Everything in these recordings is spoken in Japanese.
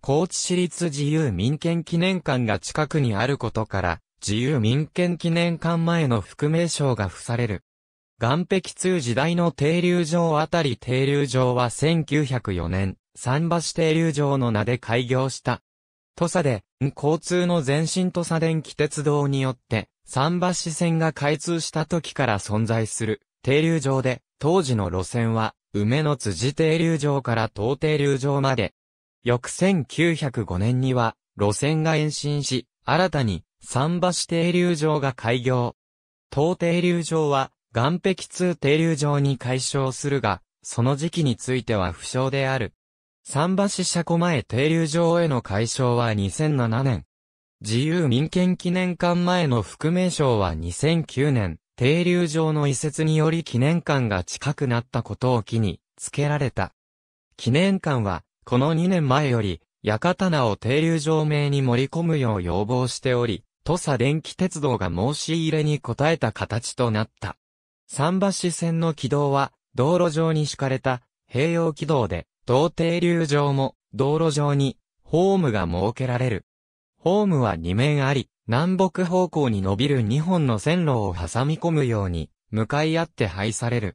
高知市立自由民権記念館が近くにあることから、自由民権記念館前の副名称が付される。岩壁通時代の停留場あたり停留場は1904年、桟橋停留場の名で開業した。土佐で、交通の前身土佐電気鉄道によって、桟橋線が開通した時から存在する、停留場で、当時の路線は、梅の辻停留場から東停留場まで、翌1905年には、路線が延伸し、新たに、桟橋停留場が開業。当停留場は、岸壁通停留場に解消するが、その時期については不詳である。桟橋車庫前停留場への解消は2007年。自由民権記念館前の副名称は2009年、停留場の移設により記念館が近くなったことを機に、付けられた。記念館は、この2年前より、屋形を停留場名に盛り込むよう要望しており、土佐電気鉄道が申し入れに応えた形となった。桟橋線の軌道は、道路上に敷かれた、併用軌道で、同停留場も、道路上に、ホームが設けられる。ホームは2面あり、南北方向に伸びる2本の線路を挟み込むように、向かい合って配される。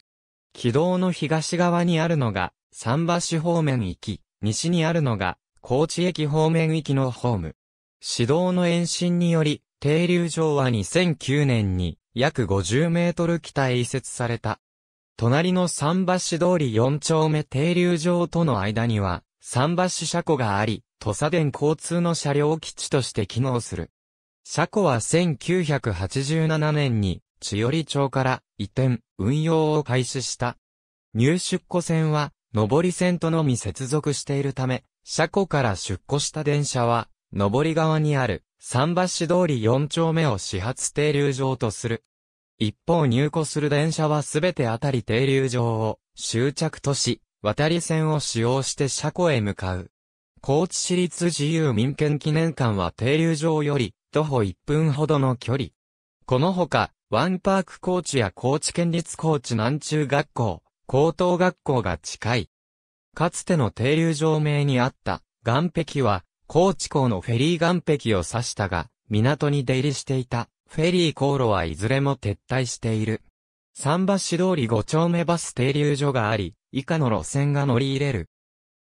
軌道の東側にあるのが、桟橋方面行き、西にあるのが、高知駅方面行きのホーム。指導の延伸により、停留場は2009年に約50メートル北へ移設された。隣の桟橋通り4丁目停留場との間には、桟橋車庫があり、土佐電交通の車両基地として機能する。車庫は1987年に、千寄町から移転、運用を開始した。入出庫線は、上り線とのみ接続しているため、車庫から出庫した電車は、上り側にある、桟橋通り4丁目を始発停留場とする。一方入庫する電車はすべてあたり停留場を終着とし、渡り線を使用して車庫へ向かう。高知市立自由民権記念館は停留場より徒歩1分ほどの距離。このほか、ワンパーク高知や高知県立高知南中学校、高等学校が近い。かつての停留場名にあった、岸壁は、高知港のフェリー岸壁を指したが、港に出入りしていた、フェリー航路はいずれも撤退している。桟橋通り五丁目バス停留所があり、以下の路線が乗り入れる。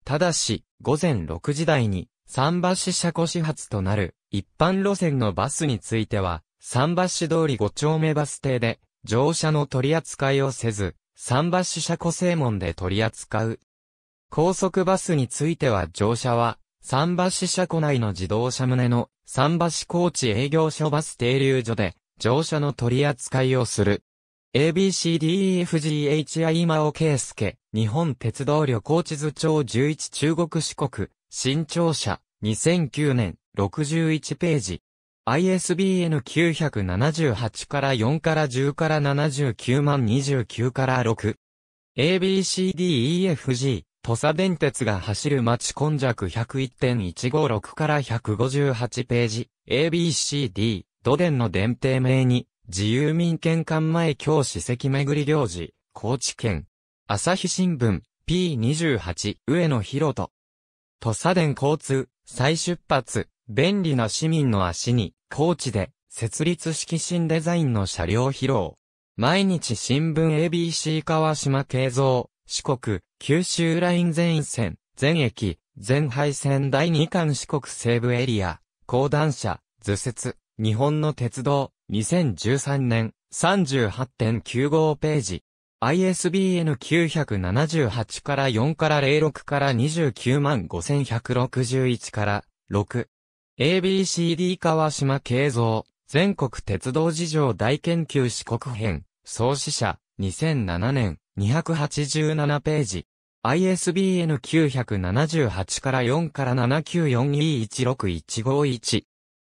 ただし、午前6時台に、桟橋車庫始発となる、一般路線のバスについては、桟橋通り五丁目バス停で、乗車の取り扱いをせず、桟橋車庫正門で取り扱う。高速バスについては乗車は、桟橋車庫内の自動車棟の桟橋高地営業所バス停留所で乗車の取り扱いをする。ABCDEFGHI 今尾圭介、日本鉄道旅行地図帳11中国四国、新庁舎、2009年、61ページ。ISBN 978から4から10から79万29から6。ABCDEFG、土佐電鉄が走る町今弱101.156から158ページ、ABCD、土電の電停名に、自由民権館前教史跡巡り行事、高知県。朝日新聞、P28、上野博人。土佐電交通、再出発、便利な市民の足に、高知で、設立式新デザインの車両披露。毎日新聞 ABC 川島慶三、四国、九州ライン全線、全駅、全廃線第2巻四国西部エリア、高段車、図説、日本の鉄道、2013年、38.95ページ。ISBN 978から4から06から29万5161から6。ABCD 川島慶三、全国鉄道事情大研究四国編、創始者、2007年。287ページ。ISBN 978から4から794 2 16151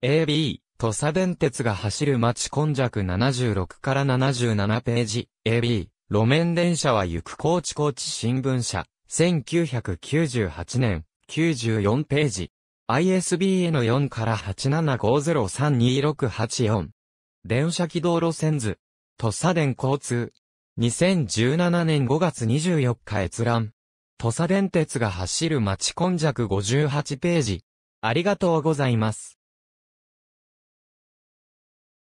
AB、土佐電鉄が走る町今弱76から77ページ。AB、路面電車は行く高知高知新聞社。1998年、94ページ。ISBN4 から87503268 4電車軌道路線図。土佐電交通。2017年5月24日閲覧。土佐電鉄が走る街今弱58ページ。ありがとうございます。